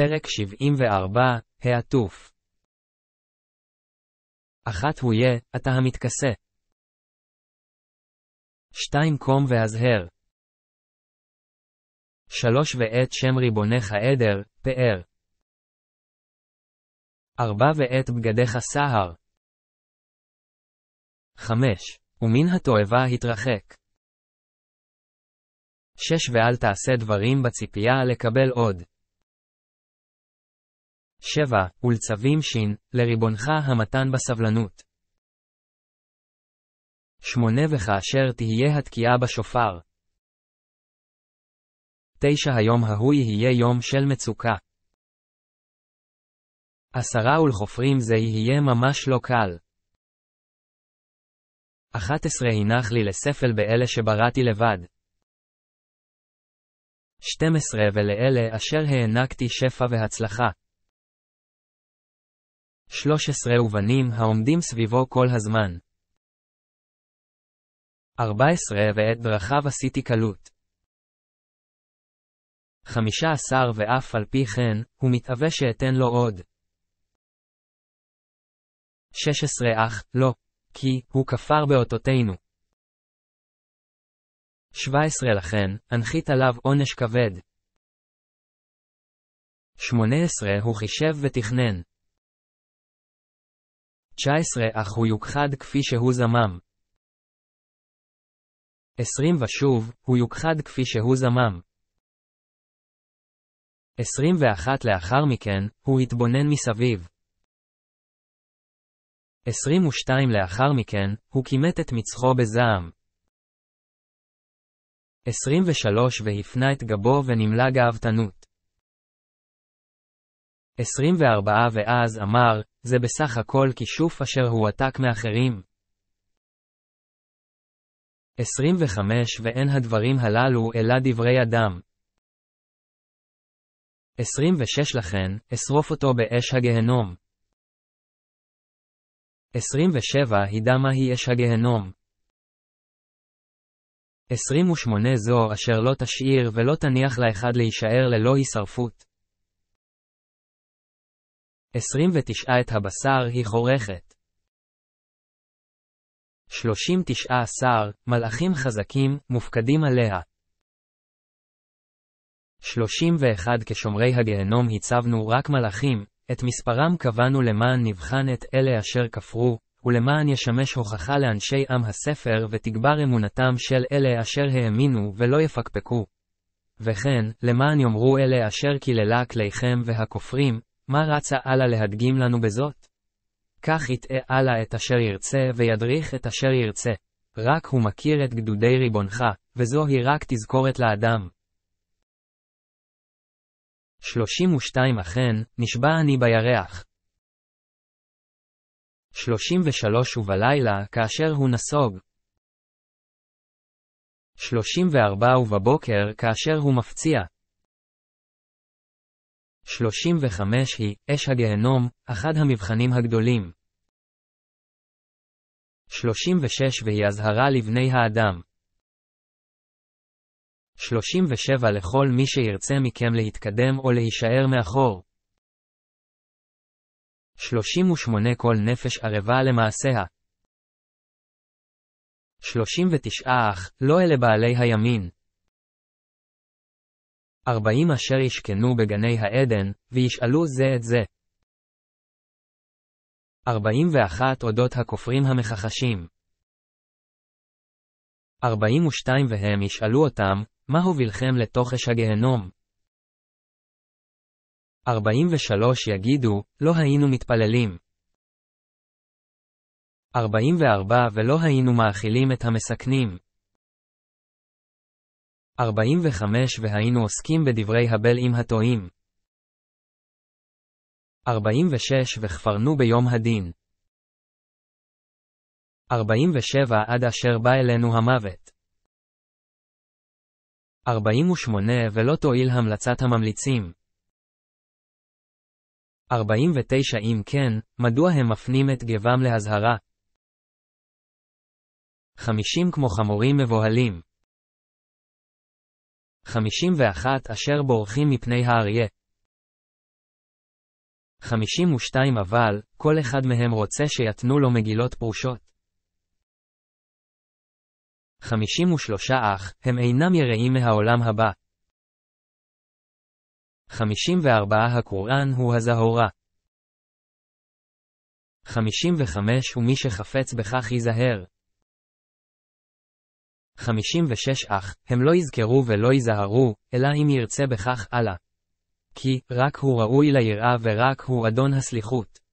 פרק 74, העטוף. אחת הוא יהיה, אתה המתכסה. שתיים קום והזהר. שלוש ואת שם ריבונך עדר, פאר. ארבע ואת בגדיך סהר. חמש, ומן התועבה התרחק. שש ואל תעשה דברים בציפייה לקבל עוד. 7, ולצווים ש, לריבונך המתן בסבלנות. 8 וכאשר תהיה התקיעה בשופר. 9 היום ההוא יהיה יום של מצוקה. עשרה ולחופרים זה יהיה ממש לא קל. 11 הנח לי לספל באלה שבראתי לבד. 12 ולאלה אשר הענקתי שפע והצלחה. 13 ובנים העומדים סביבו כל הזמן. 14 ואת דרכיו עשיתי קלות. 15 ואף על פי כן, הוא מתאווה שאתן לו עוד. 16 אך, לא, כי, הוא כפר באותותינו. 17 לכן, הנחית עליו עונש כבד. שמונה עשרה הוא חישב ותכנן. 19 אך הוא יוכחד כפי שהוא זמם. 20 ושוב, הוא יוכחד כפי שהוא זמם. 21 לאחר מכן, הוא התבונן מסביב. 22 לאחר מכן, הוא כימת את מצחו בזעם. 23 והפנה את גבו ונמלא גאוותנות. 24 ואז אמר, זה בסך הכל כישוף אשר הועתק מאחרים. 25 ואין הדברים הללו אלא דברי אדם. 26 לכן, אשרוף אותו באש הגהנום. 27 הידע מהי אש הגהנום. 28 זו אשר לא תשאיר ולא תניח לאחד להישאר ללא הישרפות. 29 את הבשר היא חורכת. 39 מלאכים חזקים, מופקדים עליה. 31 כשומרי הגהנום הצבנו רק מלאכים, את מספרם קבענו למען נבחן את אלה אשר כפרו, ולמען ישמש הוכחה לאנשי עם הספר ותגבר אמונתם של אלה אשר האמינו ולא יפקפקו. וכן, למען יאמרו אלה אשר קיללה כליכם והכופרים, מה רצה אללה להדגים לנו בזאת? כך יטעה אללה את אשר ירצה וידריך את אשר ירצה. רק הוא מכיר את גדודי ריבונך, וזוהי רק תזכורת לאדם. 32 אכן, נשבע אני בירח. 33 ובלילה, כאשר הוא נסוג. 34 ובבוקר, כאשר הוא מפציע. 35 היא אש הגהנום, אחד המבחנים הגדולים. 36 והיא אזהרה לבני האדם. 37 לכל מי שירצה מכם להתקדם או להישאר מאחור. 38 כל נפש ערבה למעשיה. 39 אך, לא אלה בעלי הימין. ארבעים אשר ישכנו בגני העדן, וישאלו זה את זה. ארבעים ואחת אודות הכופרים המכחשים. ארבעים ושתיים והם ישאלו אותם, מה הובילכם לתוכש הגהנום? ארבעים ושלוש יגידו, לא היינו מתפללים. ארבעים וארבע ולא היינו מאכילים את המסכנים. 45 והיינו עוסקים בדברי הבל עם הטועים. 46 וכפרנו ביום הדין. 47 עד אשר בא אלינו המוות. 48 ולא תועיל המלצת הממליצים. 49 אם כן, מדוע הם מפנים את גבם להזהרה? 50 כמו חמורים מבוהלים. 51 אשר בורחים מפני האריה. 52 אבל, כל אחד מהם רוצה שיתנו לו מגילות פרושות. 53 אך, הם אינם יראים מהעולם הבא. 54 הקוראן הוא הזהורה. 55 ומי שחפץ בכך ייזהר. 56 אך, הם לא יזכרו ולא ייזהרו, אלא אם ירצה בכך אללה. כי, רק הוא ראוי ליראה ורק הוא אדון הסליחות.